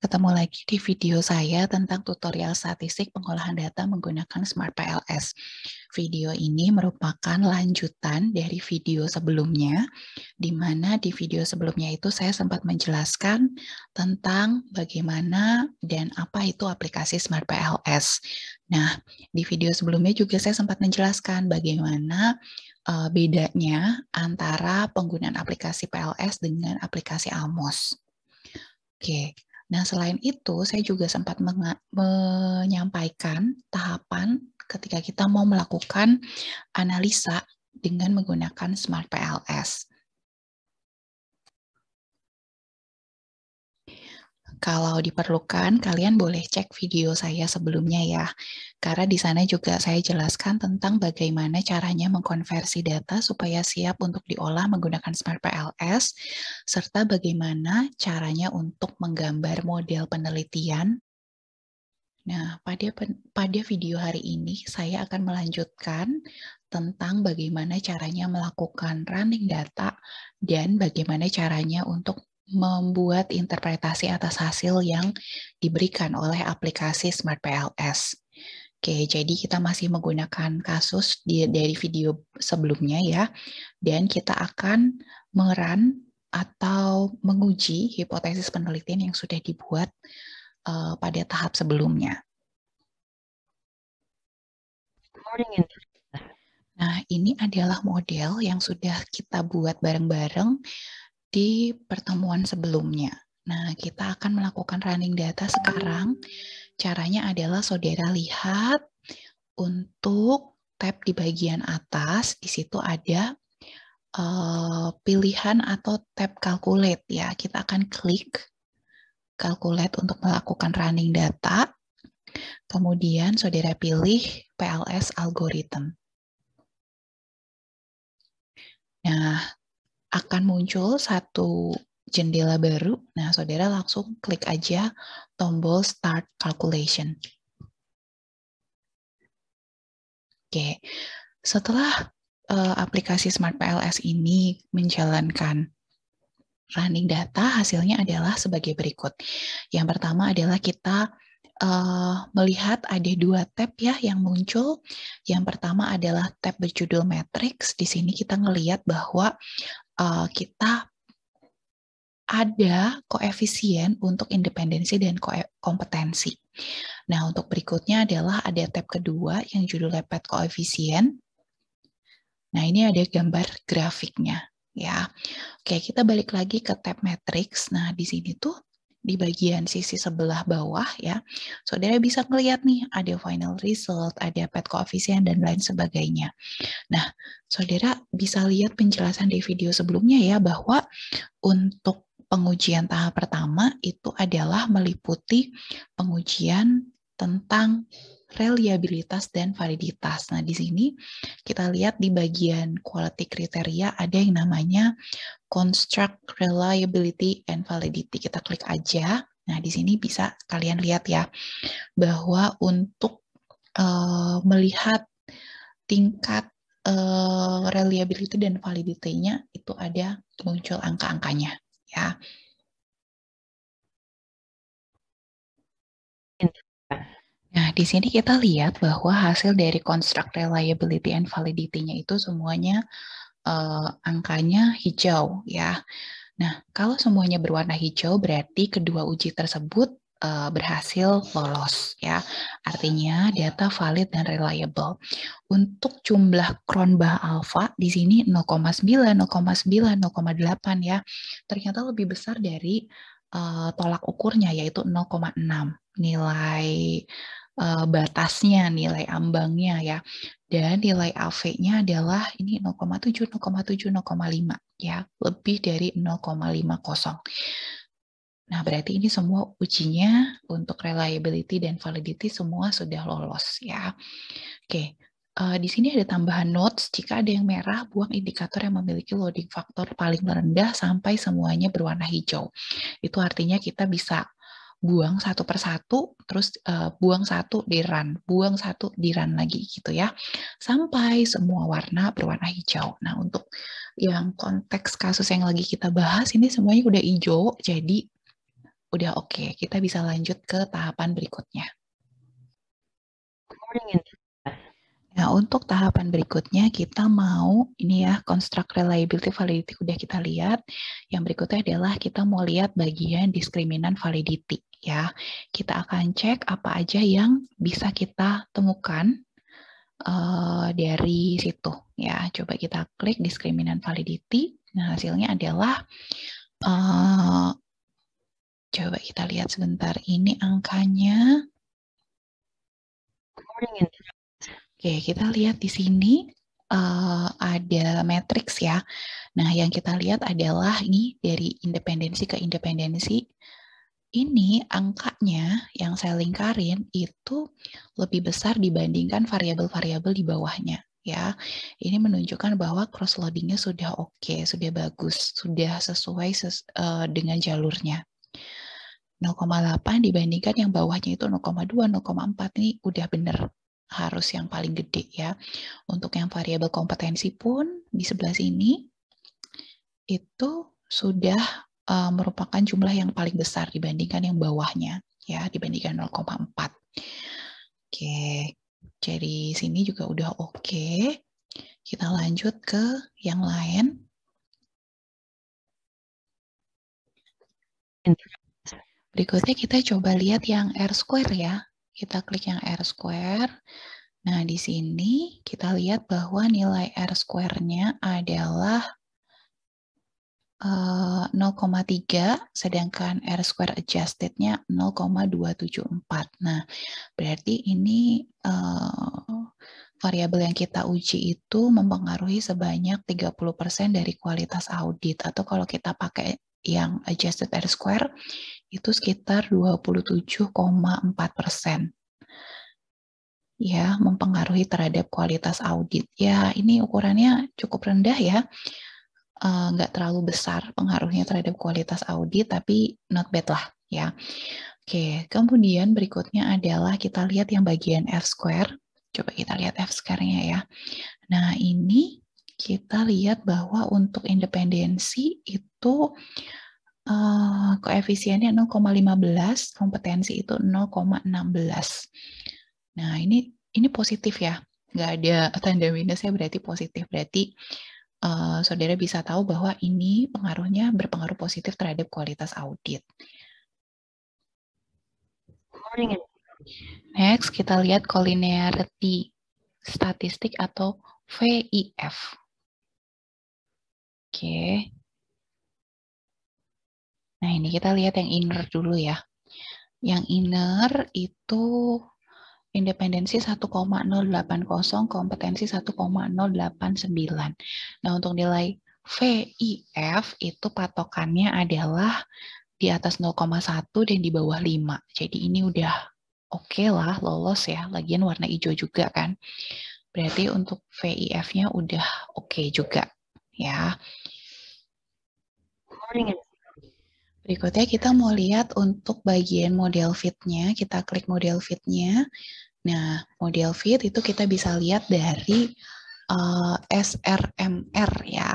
Ketemu lagi di video saya tentang tutorial statistik pengolahan data menggunakan Smart PLS. Video ini merupakan lanjutan dari video sebelumnya, di mana di video sebelumnya itu saya sempat menjelaskan tentang bagaimana dan apa itu aplikasi Smart PLS. Nah, di video sebelumnya juga saya sempat menjelaskan bagaimana uh, bedanya antara penggunaan aplikasi PLS dengan aplikasi Amos. Oke, Nah, selain itu, saya juga sempat menyampaikan tahapan ketika kita mau melakukan analisa dengan menggunakan Smart PLS. Kalau diperlukan, kalian boleh cek video saya sebelumnya ya, karena di sana juga saya jelaskan tentang bagaimana caranya mengkonversi data supaya siap untuk diolah menggunakan Smart PLS, serta bagaimana caranya untuk menggambar model penelitian. Nah, pada, pada video hari ini saya akan melanjutkan tentang bagaimana caranya melakukan running data dan bagaimana caranya untuk membuat interpretasi atas hasil yang diberikan oleh aplikasi Smart PLS. Oke, jadi kita masih menggunakan kasus di, dari video sebelumnya ya, dan kita akan mengeran atau menguji hipotesis penelitian yang sudah dibuat uh, pada tahap sebelumnya. Nah, ini adalah model yang sudah kita buat bareng-bareng di pertemuan sebelumnya. Nah, kita akan melakukan running data sekarang. Caranya adalah saudara lihat untuk tab di bagian atas, di situ ada uh, pilihan atau tab calculate ya. Kita akan klik calculate untuk melakukan running data. Kemudian saudara pilih PLS algorithm. akan muncul satu jendela baru. Nah, saudara langsung klik aja tombol Start Calculation. Oke, setelah uh, aplikasi Smart PLS ini menjalankan running data, hasilnya adalah sebagai berikut. Yang pertama adalah kita uh, melihat ada dua tab ya yang muncul. Yang pertama adalah tab berjudul matrix. Di sini kita ngelihat bahwa uh, kita ada koefisien untuk independensi dan kompetensi. Nah, untuk berikutnya adalah ada tab kedua yang judulnya pet koefisien. Nah, ini ada gambar grafiknya ya. Oke, kita balik lagi ke tab matrix. Nah, di sini tuh di bagian sisi sebelah bawah ya, saudara bisa melihat nih ada final result, ada pet coefficient dan lain sebagainya. Nah, saudara bisa lihat penjelasan di video sebelumnya ya bahwa untuk pengujian tahap pertama itu adalah meliputi pengujian tentang reliabilitas dan validitas. Nah, di sini kita lihat di bagian quality kriteria ada yang namanya construct reliability and validity. Kita klik aja. Nah, di sini bisa kalian lihat ya bahwa untuk uh, melihat tingkat uh, reliability dan validity-nya itu ada muncul angka-angkanya ya. Nah, di sini kita lihat bahwa hasil dari construct reliability and validity-nya itu semuanya uh, angkanya hijau ya. Nah, kalau semuanya berwarna hijau berarti kedua uji tersebut uh, berhasil lolos ya. Artinya data valid dan reliable. Untuk jumlah Cronbach alpha di sini 0,9, 0,9, 0,8 ya. Ternyata lebih besar dari uh, tolak ukurnya yaitu 0,6 nilai uh, batasnya nilai ambangnya ya dan nilai AV-nya adalah ini 0,7 0,7 0,5 ya lebih dari 0,50 Nah, berarti ini semua ujinya untuk reliability dan validity semua sudah lolos ya. Oke, uh, di sini ada tambahan notes. Jika ada yang merah, buang indikator yang memiliki loading faktor paling rendah sampai semuanya berwarna hijau. Itu artinya kita bisa buang satu persatu, terus uh, buang satu di run, buang satu di run lagi gitu ya, sampai semua warna berwarna hijau. Nah untuk yang konteks kasus yang lagi kita bahas ini semuanya udah hijau, jadi udah oke, okay. kita bisa lanjut ke tahapan berikutnya. Nah, untuk tahapan berikutnya kita mau ini ya construct reliability validity udah kita lihat. Yang berikutnya adalah kita mau lihat bagian diskriminan validity ya. Kita akan cek apa aja yang bisa kita temukan uh, dari situ ya. Coba kita klik diskriminan validity. Nah, hasilnya adalah uh, coba kita lihat sebentar ini angkanya. Oke, kita lihat di sini uh, ada matrix ya. Nah, yang kita lihat adalah ini dari independensi ke independensi ini angkanya yang saya lingkarin itu lebih besar dibandingkan variabel-variabel di bawahnya ya. Ini menunjukkan bahwa cross loadingnya sudah oke, okay, sudah bagus, sudah sesuai ses uh, dengan jalurnya. 0,8 dibandingkan yang bawahnya itu 0,2, 0,4 ini udah bener harus yang paling gede ya. Untuk yang variabel kompetensi pun di sebelah sini itu sudah uh, merupakan jumlah yang paling besar dibandingkan yang bawahnya ya dibandingkan 0,4. Oke. Jadi sini juga udah oke. Kita lanjut ke yang lain. Berikutnya kita coba lihat yang R square ya. Kita klik yang R square. Nah, di sini kita lihat bahwa nilai R square-nya adalah 0,3 eh, sedangkan R square adjusted-nya 0,274. Nah, berarti ini uh, variabel yang kita uji itu mempengaruhi sebanyak 30% dari kualitas audit atau kalau kita pakai yang adjusted R square itu sekitar 27,4 ya mempengaruhi terhadap kualitas audit. Ya, ini ukurannya cukup rendah ya. Eh, nggak uh, terlalu besar pengaruhnya terhadap kualitas audit, tapi not bad lah ya. Oke, kemudian berikutnya adalah kita lihat yang bagian F square. Coba kita lihat F square-nya ya. Nah, ini kita lihat bahwa untuk independensi itu uh, koefisiennya 0,15, kompetensi itu 0,16. Nah, ini ini positif ya. Nggak ada tanda minus ya berarti positif. Berarti uh, saudara bisa tahu bahwa ini pengaruhnya berpengaruh positif terhadap kualitas audit. Next, kita lihat collinearity statistik atau VIF. Oke. Okay. Nah, ini kita lihat yang inner dulu ya. Yang inner itu independensi 1,080, kompetensi 1,089. Nah, untuk nilai VIF itu patokannya adalah di atas 0,1 dan di bawah 5. Jadi ini udah oke okay lah, lolos ya. Lagian warna hijau juga kan. Berarti untuk VIF-nya udah oke okay juga ya. Berikutnya kita mau lihat untuk bagian model fit-nya. Kita klik model fit-nya. Nah, model fit itu kita bisa lihat dari uh, eh, SRMR ya.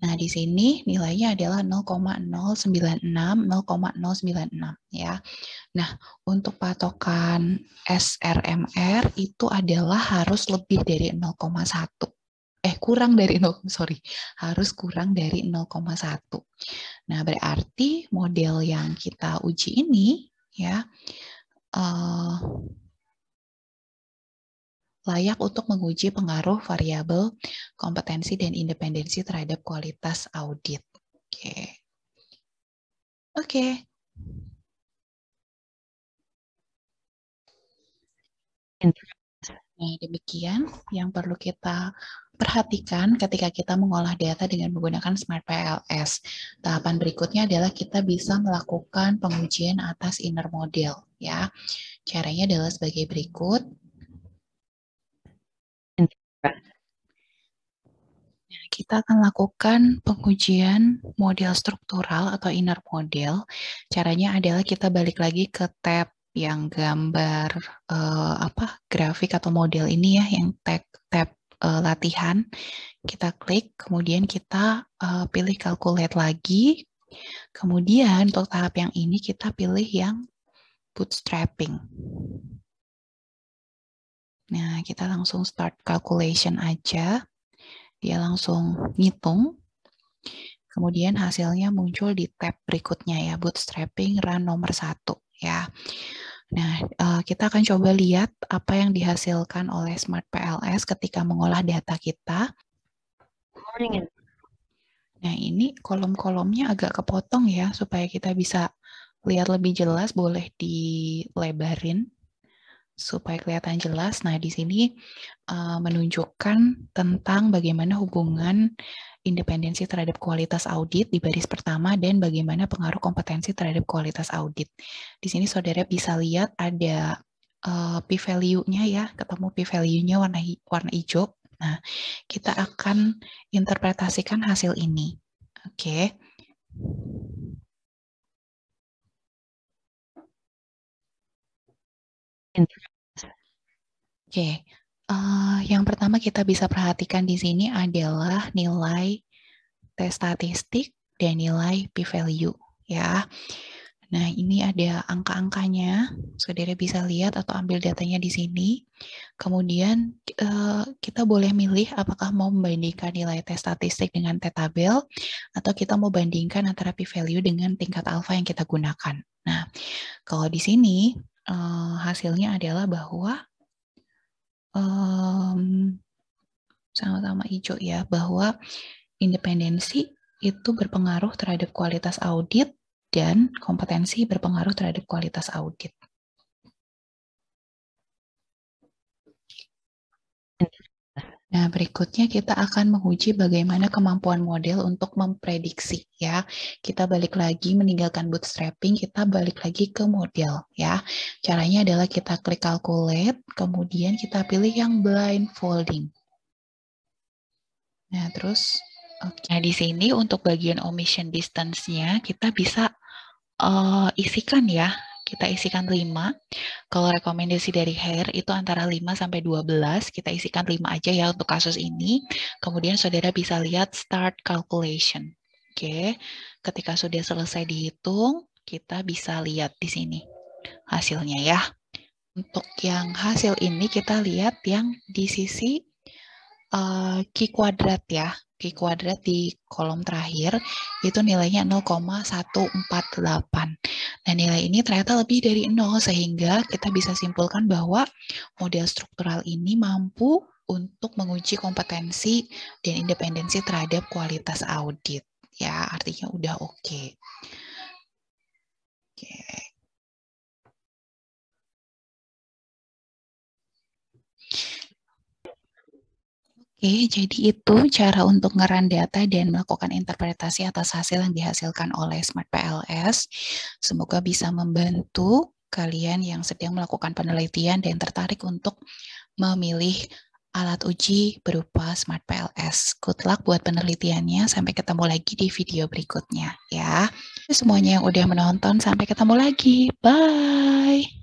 Nah, di sini nilainya adalah 0,096, 0,096 ya. Nah, untuk patokan SRMR itu adalah harus lebih dari 0,1. Eh, kurang dari 0, sorry. Harus kurang dari 0,1. Nah, berarti model yang kita uji ini ya, uh, layak untuk menguji pengaruh variabel kompetensi dan independensi terhadap kualitas audit. Oke. Okay. Oke. Okay. Nah, demikian yang perlu kita perhatikan ketika kita mengolah data dengan menggunakan Smart PLS. Tahapan berikutnya adalah kita bisa melakukan pengujian atas inner model ya. Caranya adalah sebagai berikut. kita akan lakukan pengujian model struktural atau inner model. Caranya adalah kita balik lagi ke tab yang gambar uh, apa grafik atau model ini ya, yang tab tab uh, eh, latihan. Kita klik, kemudian kita uh, pilih calculate lagi. Kemudian untuk tahap yang ini kita pilih yang bootstrapping. Nah, kita langsung start calculation aja. Dia langsung ngitung, kemudian hasilnya muncul di tab berikutnya ya, bootstrapping run nomor satu ya. Nah, eh, kita akan coba lihat apa yang dihasilkan oleh Smart PLS ketika mengolah data kita. Iya. Nah, ini kolom-kolomnya agak kepotong ya, supaya kita bisa lihat lebih jelas, boleh dilebarin supaya kelihatan jelas. Nah, di sini uh, menunjukkan tentang bagaimana hubungan independensi terhadap kualitas audit di baris pertama dan bagaimana pengaruh kompetensi terhadap kualitas audit. Di sini saudara bisa lihat ada uh, p-value-nya ya, ketemu p-value-nya warna warna hijau. Nah, kita akan interpretasikan hasil ini. Oke. Okay. Oke, uh, yang pertama kita bisa perhatikan di sini adalah nilai t statistik dan nilai p-value ya. Nah, ini ada angka-angkanya. Saudara bisa lihat atau ambil datanya di sini. Kemudian eh, kita boleh milih apakah mau membandingkan nilai tes statistik dengan t-tabel atau kita mau bandingkan antara p-value dengan tingkat alfa yang kita gunakan. Nah, kalau di sini eh, hasilnya adalah bahwa sama-sama hijau ya bahwa independensi itu berpengaruh terhadap kualitas audit dan kompetensi berpengaruh terhadap kualitas audit. Nah, berikutnya kita akan menguji bagaimana kemampuan model untuk memprediksi ya. Kita balik lagi meninggalkan bootstrapping, kita balik lagi ke model ya. Caranya adalah kita klik calculate, kemudian kita pilih yang blindfolding. Nah, terus Okay. Nah, di sini untuk bagian omission distance-nya kita bisa uh, isikan ya kita isikan 5. Kalau rekomendasi dari hair itu antara 5 sampai 12, kita isikan 5 aja ya untuk kasus ini. Kemudian saudara bisa lihat start calculation. Oke, ketika sudah selesai dihitung, kita bisa lihat di sini hasilnya ya. Untuk yang hasil ini kita lihat yang di sisi uh, kuadrat ya. Q kuadrat di kolom terakhir itu nilainya 0,148. Nah, nilai ini ternyata lebih dari nol, sehingga kita bisa simpulkan bahwa model struktural ini mampu untuk menguji kompetensi dan independensi terhadap kualitas audit. Ya, artinya udah oke. Okay. Okay. Oke, jadi itu cara untuk ngeran data dan melakukan interpretasi atas hasil yang dihasilkan oleh Smart PLS. Semoga bisa membantu kalian yang sedang melakukan penelitian dan tertarik untuk memilih alat uji berupa Smart PLS. Good luck buat penelitiannya. Sampai ketemu lagi di video berikutnya ya. Semuanya yang udah menonton, sampai ketemu lagi. Bye!